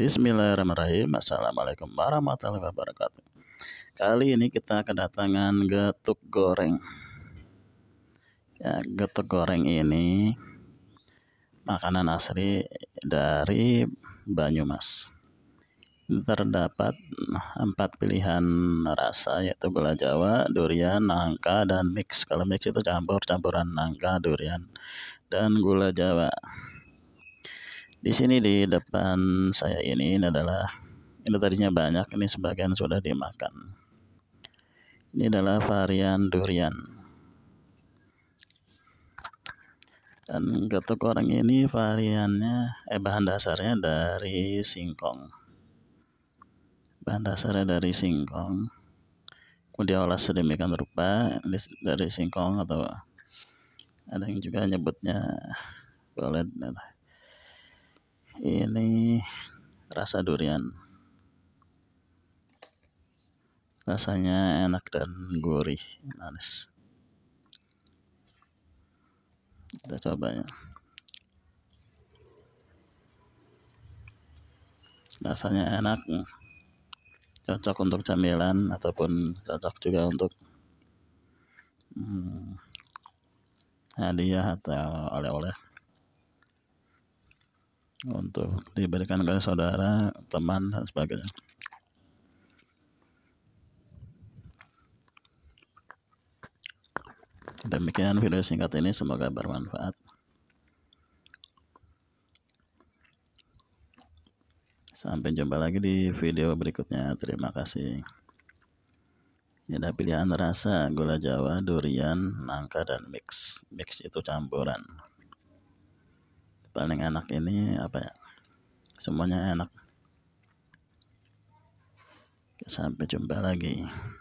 Bismillahirrahmanirrahim Assalamualaikum warahmatullahi wabarakatuh Kali ini kita kedatangan getuk goreng ya, Getuk goreng ini Makanan asli dari Banyumas Terdapat empat pilihan rasa yaitu gula jawa, durian, nangka, dan mix Kalau mix itu campur-campuran nangka, durian, dan gula jawa di sini di depan saya ini, ini adalah ini tadinya banyak, ini sebagian sudah dimakan. Ini adalah varian durian. Dan ketuk orang ini variannya eh bahan dasarnya dari singkong. Bahan dasarnya dari singkong. Kemudian olah sedemikian rupa dari singkong atau ada yang juga nyebutnya boleh ini rasa durian rasanya enak dan gurih manis kita coba ya. rasanya enak cocok untuk camilan ataupun cocok juga untuk hmm, hadiah atau oleh-oleh untuk diberikan ke saudara, teman, dan sebagainya. Demikian video singkat ini, semoga bermanfaat. Sampai jumpa lagi di video berikutnya. Terima kasih. Ada pilihan rasa gula jawa, durian, nangka, dan mix. Mix itu campuran paling enak ini apa ya semuanya enak sampai jumpa lagi